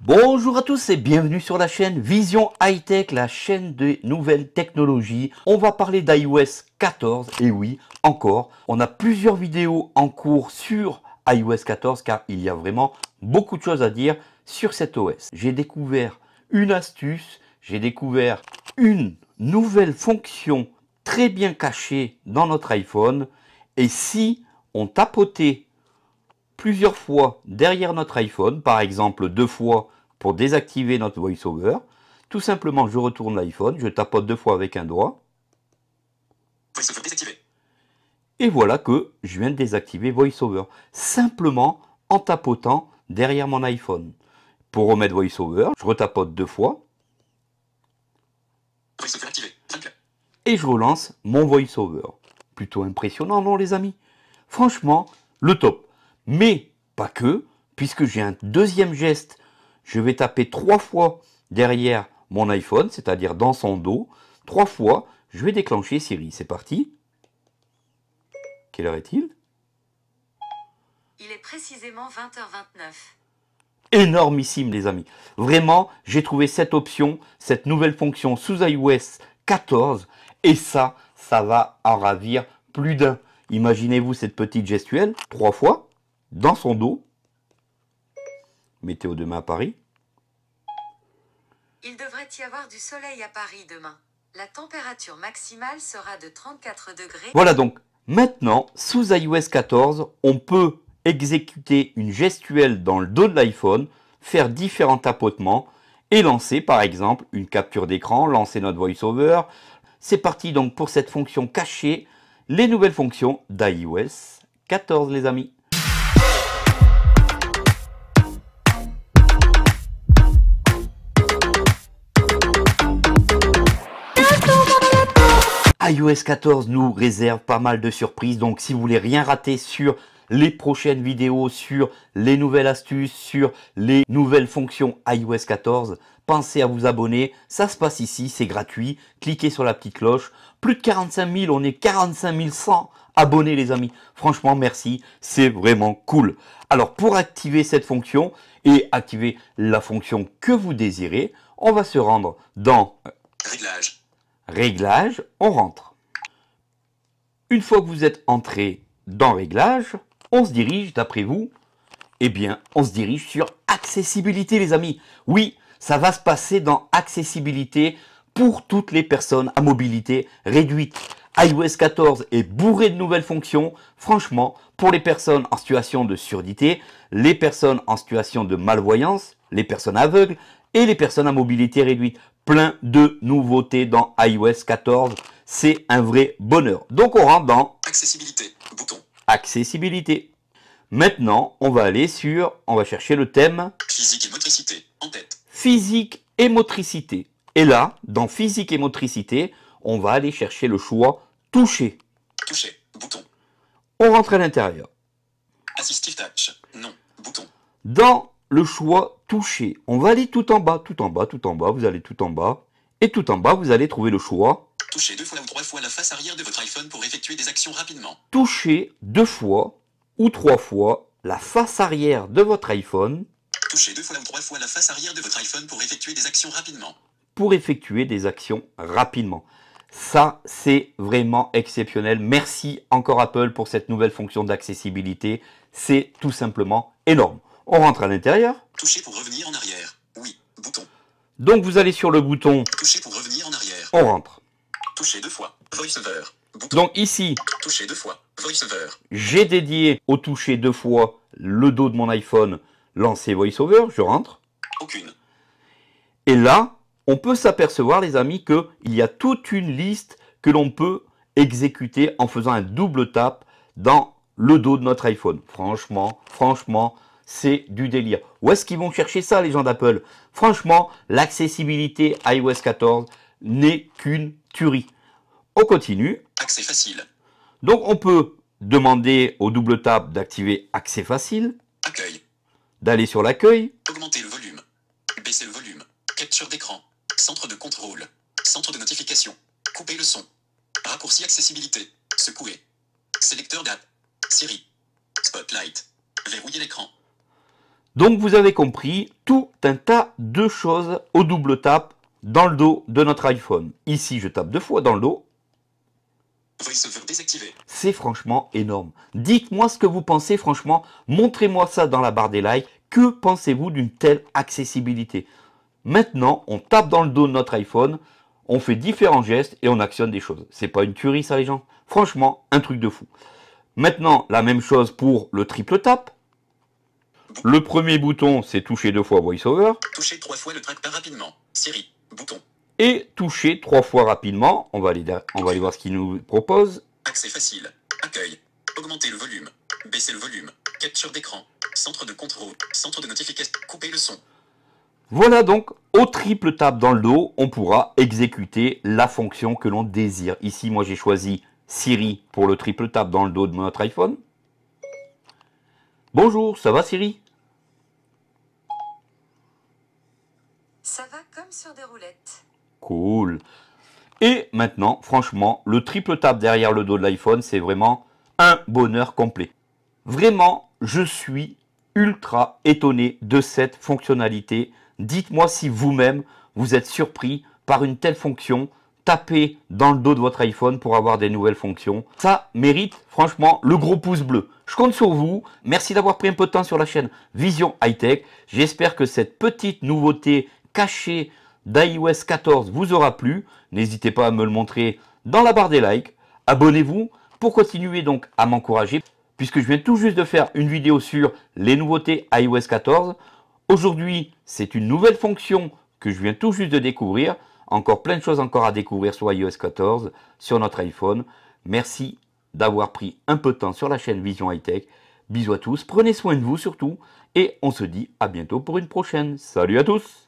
Bonjour à tous et bienvenue sur la chaîne Vision High Tech, la chaîne des nouvelles technologies. On va parler d'iOS 14 et oui, encore, on a plusieurs vidéos en cours sur iOS 14 car il y a vraiment beaucoup de choses à dire sur cet OS. J'ai découvert une astuce, j'ai découvert une nouvelle fonction très bien cachée dans notre iPhone et si on tapotait plusieurs fois derrière notre iPhone, par exemple deux fois pour désactiver notre VoiceOver. Tout simplement, je retourne l'iPhone, je tapote deux fois avec un doigt. VoiceOver désactivé. Et voilà que je viens de désactiver VoiceOver. Simplement en tapotant derrière mon iPhone. Pour remettre VoiceOver, je retapote deux fois. VoiceOver activé. Et je relance mon VoiceOver. Plutôt impressionnant, non les amis Franchement, le top mais pas que, puisque j'ai un deuxième geste, je vais taper trois fois derrière mon iPhone, c'est-à-dire dans son dos, trois fois, je vais déclencher Siri. C'est parti. Quelle heure est-il Il est précisément 20h29 énormissime, les amis. Vraiment, j'ai trouvé cette option, cette nouvelle fonction sous iOS 14, et ça, ça va en ravir plus d'un. Imaginez-vous cette petite gestuelle, trois fois dans son dos. Météo demain à Paris. Il devrait y avoir du soleil à Paris demain. La température maximale sera de 34 degrés. Voilà donc, maintenant, sous iOS 14, on peut exécuter une gestuelle dans le dos de l'iPhone, faire différents tapotements et lancer par exemple une capture d'écran, lancer notre voiceover. C'est parti donc pour cette fonction cachée, les nouvelles fonctions d'iOS 14 les amis. iOS 14 nous réserve pas mal de surprises, donc si vous voulez rien rater sur les prochaines vidéos, sur les nouvelles astuces, sur les nouvelles fonctions iOS 14, pensez à vous abonner, ça se passe ici, c'est gratuit, cliquez sur la petite cloche, plus de 45 000, on est 45 100 abonnés les amis, franchement merci, c'est vraiment cool. Alors pour activer cette fonction et activer la fonction que vous désirez, on va se rendre dans... Euh, Réglages, Réglage, on rentre. Une fois que vous êtes entré dans Réglages, on se dirige, d'après vous, eh bien, on se dirige sur Accessibilité, les amis. Oui, ça va se passer dans Accessibilité pour toutes les personnes à mobilité réduite. iOS 14 est bourré de nouvelles fonctions. Franchement, pour les personnes en situation de surdité, les personnes en situation de malvoyance, les personnes aveugles et les personnes à mobilité réduite plein de nouveautés dans iOS 14. C'est un vrai bonheur. Donc on rentre dans accessibilité, bouton. Accessibilité. Maintenant, on va aller sur, on va chercher le thème physique et motricité en tête. Physique et motricité. Et là, dans physique et motricité, on va aller chercher le choix toucher. Toucher, bouton. On rentre à l'intérieur. Assistive touch, non, bouton. Dans le choix toucher. On va aller tout en bas, tout en bas, tout en bas, vous allez tout en bas. Et tout en bas, vous allez trouver le choix. Toucher deux fois ou trois fois la face arrière de votre iPhone pour effectuer des actions rapidement. Toucher deux fois ou trois fois la face arrière de votre iPhone. Toucher deux fois ou trois fois la face arrière de votre iPhone pour effectuer des actions rapidement. Pour effectuer des actions rapidement. Ça, c'est vraiment exceptionnel. Merci encore Apple pour cette nouvelle fonction d'accessibilité. C'est tout simplement énorme. On rentre à l'intérieur. Toucher pour revenir en arrière. Oui, bouton. Donc vous allez sur le bouton. Toucher pour revenir en arrière. On rentre. Toucher deux fois. VoiceOver. Donc ici, toucher deux fois. VoiceOver. J'ai dédié au toucher deux fois le dos de mon iPhone, lancer VoiceOver, je rentre. Aucune. Et là, on peut s'apercevoir, les amis, qu'il y a toute une liste que l'on peut exécuter en faisant un double tap dans le dos de notre iPhone. Franchement, franchement, c'est du délire. Où est-ce qu'ils vont chercher ça, les gens d'Apple Franchement, l'accessibilité iOS 14 n'est qu'une tuerie. On continue. Accès facile. Donc, on peut demander au double tap d'activer accès facile. Accueil. D'aller sur l'accueil. Augmenter le volume. Baisser le volume. Capture d'écran. Centre de contrôle. Centre de notification. Couper le son. Raccourci accessibilité. Secouer. Sélecteur d'app. Siri. Spotlight. Verrouiller l'écran. Donc vous avez compris tout un tas de choses au double tap dans le dos de notre iPhone. Ici, je tape deux fois dans le dos. C'est franchement énorme. Dites-moi ce que vous pensez franchement. Montrez-moi ça dans la barre des likes. Que pensez-vous d'une telle accessibilité Maintenant, on tape dans le dos de notre iPhone, on fait différents gestes et on actionne des choses. C'est pas une tuerie ça les gens Franchement, un truc de fou. Maintenant, la même chose pour le triple tap. Le premier bouton, c'est toucher deux fois VoiceOver. Toucher trois fois le trackpad rapidement. Siri, bouton. Et toucher trois fois rapidement. On va aller, on va aller voir ce qu'il nous propose. Accès facile. Accueil. Augmenter le volume. Baisser le volume. Capture d'écran. Centre de contrôle. Centre de notification. Couper le son. Voilà donc, au triple tap dans le dos, on pourra exécuter la fonction que l'on désire. Ici, moi j'ai choisi Siri pour le triple tap dans le dos de mon iPhone. Bonjour, ça va Siri Ça va comme sur des roulettes. Cool. Et maintenant, franchement, le triple tap derrière le dos de l'iPhone, c'est vraiment un bonheur complet. Vraiment, je suis ultra étonné de cette fonctionnalité. Dites-moi si vous-même, vous êtes surpris par une telle fonction taper dans le dos de votre iPhone pour avoir des nouvelles fonctions. Ça mérite franchement le gros pouce bleu. Je compte sur vous. Merci d'avoir pris un peu de temps sur la chaîne Vision High Tech. J'espère que cette petite nouveauté cachée d'iOS 14 vous aura plu. N'hésitez pas à me le montrer dans la barre des likes. Abonnez-vous pour continuer donc à m'encourager puisque je viens tout juste de faire une vidéo sur les nouveautés iOS 14. Aujourd'hui, c'est une nouvelle fonction que je viens tout juste de découvrir. Encore plein de choses encore à découvrir sur iOS 14, sur notre iPhone. Merci d'avoir pris un peu de temps sur la chaîne Vision Hightech. Tech. Bisous à tous, prenez soin de vous surtout, et on se dit à bientôt pour une prochaine. Salut à tous